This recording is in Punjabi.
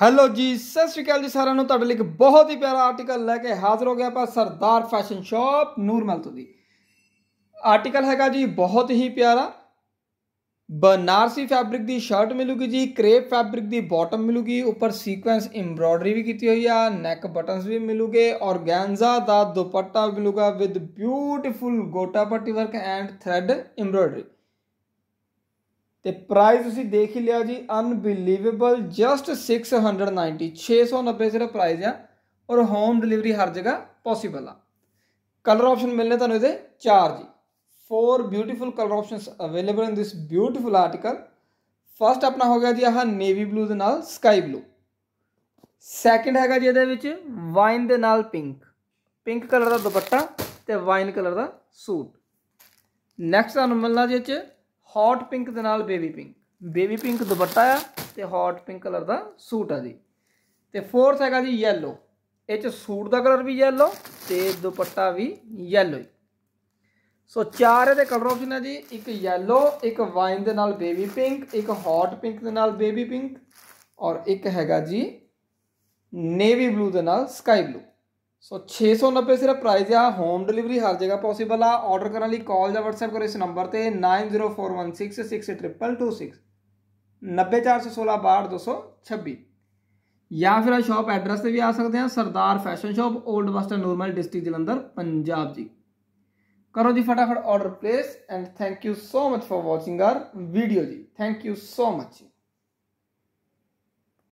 ਹੈਲੋ ਜੀ ਸਤਿ ਸ਼੍ਰੀ ਅਕਾਲ ਜੀ ਸਾਰਿਆਂ ਨੂੰ ਤੁਹਾਡੇ ਲਈ ਇੱਕ ਬਹੁਤ ਹੀ ਪਿਆਰਾ ਆਰਟੀਕਲ ਲੈ ਕੇ ਹਾਜ਼ਰ ਹੋ ਗਿਆ ਆਪਾਂ ਸਰਦਾਰ ਫੈਸ਼ਨ ਸ਼ਾਪ ਨੂਰਮਲ ਤੋਂ ਦੀ ਆਰਟੀਕਲ ਹੈਗਾ ਜੀ ਬਹੁਤ ਹੀ ਪਿਆਰਾ ਬਨਾਰਸੀ ਫੈਬਰਿਕ ਦੀ ਸ਼ਰਟ ਮਿਲੂਗੀ ਜੀ ਕ੍ਰੇਪ ਫੈਬਰਿਕ ਦੀ ਬਾਟਮ ਮਿਲੂਗੀ ਉੱਪਰ ਸੀਕੁਐਂਸ ਐਮਬ੍ਰੋਇਡਰੀ ਵੀ ਕੀਤੀ ਹੋਈ ਆ ਨੈਕ ਬਟਨਸ ਵੀ ਮਿਲੂਗੇ ਔਰਗੈਂਜ਼ਾ ਦਾ ਦੁਪੱਟਾ ਮਿਲੂਗਾ with beautiful gota patti work and thread embroidery ਤੇ ਪ੍ਰਾਈਸ ਤੁਸੀਂ ਦੇਖ ਹੀ ਲਿਆ ਜੀ ਅਨਬਿਲੀਵੇਬਲ ਜਸਟ 690 690 ਸਿਰਫ ਪ੍ਰਾਈਸ ਆ ਔਰ ਹੋਮ ਡਿਲੀਵਰੀ ਹਰ ਜਗ੍ਹਾ ਪੋਸੀਬਲ ਆ ਕਲਰ ਆਪਸ਼ਨ ਮਿਲਨੇ ਤੁਹਾਨੂੰ ਇਹਦੇ 4 ਜੀ four beautiful colour options available in this beautiful article first ਆਪਣਾ ਹੋ ਗਿਆ ਜੀ ਆਹ ਨੇਵੀ ਬਲੂ ਦੇ ਨਾਲ ਸਕਾਈ ਬਲੂ ਸੈਕੰਡ ਹੈਗਾ ਜੀ ਇਹਦੇ ਵਿੱਚ ਵਾਈਨ ਦੇ ਨਾਲ ਪਿੰਕ ਪਿੰਕ ਕਲਰ ਦਾ ਦੁਪੱਟਾ ਤੇ ਵਾਈਨ ਕਲਰ ਦਾ ਸੂਟ ਨੈਕਸਟ ਤੁਹਾਨੂੰ ਮਿਲਣਾ ਜੀ ਇਹ ਚ ਹੌਟ ਪਿੰਕ ਦੇ ਨਾਲ baby pink baby pink dupatta ਆ ਤੇ ਹੌਟ ਪਿੰਕ ਕਲਰ ਦਾ ਸੂਟ ਆ ਜੀ ਤੇ ਫੋਰਥ ਹੈਗਾ ਜੀ ਯੈਲੋ ਇਹ ਚ ਸੂਟ ਦਾ ਕਲਰ ਵੀ ਯੈਲੋ ਤੇ ਦੁਪੱਟਾ ਵੀ ਯੈਲੋ ਹੀ ਸੋ ਚਾਰ ਇਹਦੇ ਕਲਰ ਆਪਸ਼ਨ ਆ ਜੀ ਇੱਕ ਯੈਲੋ ਇੱਕ ਵਾਈਨ ਦੇ ਨਾਲ ਬੇਬੀ ਪਿੰਕ ਇੱਕ ਹੌਟ ਪਿੰਕ ਦੇ ਨਾਲ ਬੇਬੀ ਪਿੰਕ ਔਰ ਇੱਕ ਹੈਗਾ ਜੀ ਨੇਵੀ ਬਲੂ ਦੇ ਨਾਲ ਸਕਾਈ ਬਲੂ सो छे सौ नब्बे सिर्फ प्राइज आ होम डिलीवरी हर जगह पॉसीबल आ ऑर्डर करने लिए कॉल या वट्सएप करो इस नंबर से nine zero four one six six triple two six नब्बे चार सौ सोलह बारह दो सौ छब्बी या फिर शॉप एड्रेस से भी आ सकते हैं Sardar fashion shop old master normal district Jalandhar Punjab जी करो जी फटाफट order place and thank you so much for watching our video जी thank you so much ji